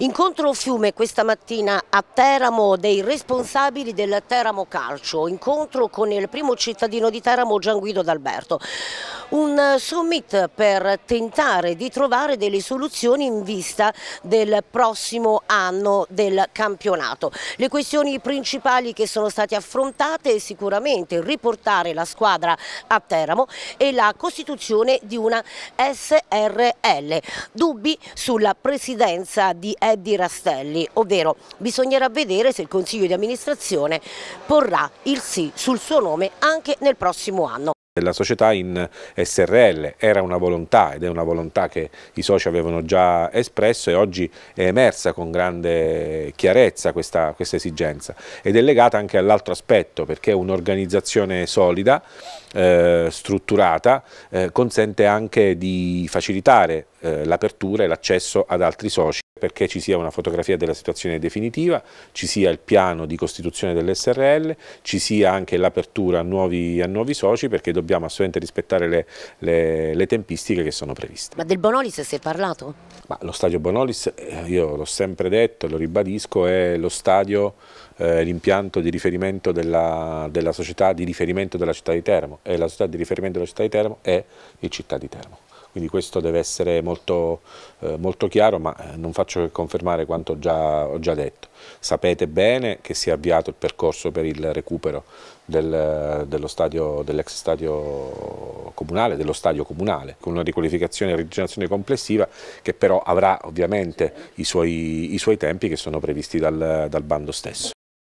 Incontro fiume questa mattina a Teramo dei responsabili del Teramo Calcio, incontro con il primo cittadino di Teramo Gian Guido D'Alberto un eh, summit per tentare di trovare delle soluzioni in vista del prossimo anno del campionato. Le questioni principali che sono state affrontate sicuramente riportare la squadra a Teramo e la costituzione di una SRL. Dubbi sulla presidenza di Eddie Rastelli, ovvero bisognerà vedere se il Consiglio di amministrazione porrà il sì sul suo nome anche nel prossimo anno della società in SRL, era una volontà ed è una volontà che i soci avevano già espresso e oggi è emersa con grande chiarezza questa, questa esigenza ed è legata anche all'altro aspetto perché un'organizzazione solida, eh, strutturata, eh, consente anche di facilitare eh, l'apertura e l'accesso ad altri soci perché ci sia una fotografia della situazione definitiva, ci sia il piano di costituzione dell'SRL, ci sia anche l'apertura a, a nuovi soci perché dobbiamo dobbiamo assolutamente rispettare le, le, le tempistiche che sono previste. Ma del Bonolis si è parlato? Ma lo stadio Bonolis, eh, io l'ho sempre detto, e lo ribadisco, è lo stadio eh, l'impianto di riferimento della, della, società di riferimento della città di Teramo e la società di riferimento della città di Teramo è il città di Teramo quindi questo deve essere molto, eh, molto chiaro, ma eh, non faccio che confermare quanto già, ho già detto. Sapete bene che si è avviato il percorso per il recupero del, dell'ex stadio, dell stadio comunale, dello stadio comunale, con una riqualificazione e rigenerazione complessiva che però avrà ovviamente i suoi, i suoi tempi che sono previsti dal, dal bando stesso.